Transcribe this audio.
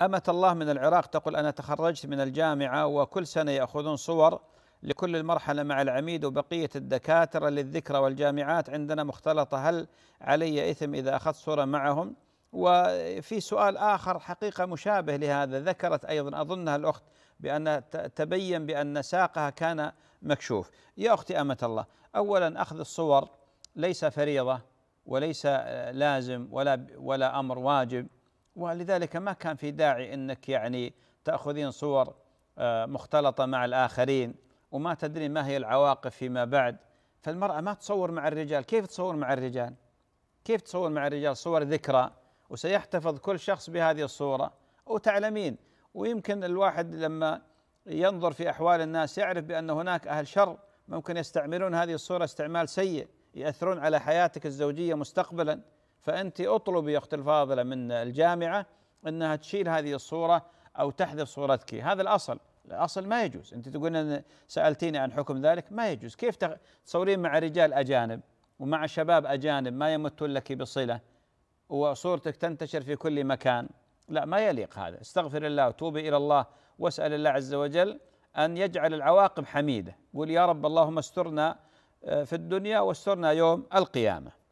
أمة الله من العراق تقول أنا تخرجت من الجامعة وكل سنة يأخذون صور لكل المرحلة مع العميد وبقية الدكاترة للذكرى والجامعات عندنا مختلطة هل علي إثم إذا أخذت صورة معهم وفي سؤال آخر حقيقة مشابه لهذا ذكرت أيضا أظنها الأخت بأن تبين بأن ساقها كان مكشوف يا أختي أمة الله أولا أخذ الصور ليس فريضة وليس آه، لازم ولا ولا أمر واجب ولذلك ما كان في داعي انك يعني تاخذين صور آه، مختلطه مع الاخرين وما تدري ما هي العواقب فيما بعد فالمراه ما تصور مع الرجال كيف تصور مع الرجال كيف تصور مع الرجال صور ذكرى وسيحتفظ كل شخص بهذه الصوره وتعلمين ويمكن الواحد لما ينظر في احوال الناس يعرف بان هناك اهل شر ممكن يستعملون هذه الصوره استعمال سيء ياثرون على حياتك الزوجيه مستقبلا فأنت أطلبي اختي الفاضلة من الجامعة أنها تشيل هذه الصورة أو تحذف صورتك هذا الأصل الأصل ما يجوز أنت تقولين سألتيني عن حكم ذلك ما يجوز كيف تصورين مع رجال أجانب ومع شباب أجانب ما يمتون لك بصلة وصورتك تنتشر في كل مكان لا ما يليق هذا استغفر الله وتوبي إلى الله واسأل الله عز وجل أن يجعل العواقب حميدة قل يا رب اللهم استرنا آه، في الدنيا واسترنا يوم القيامه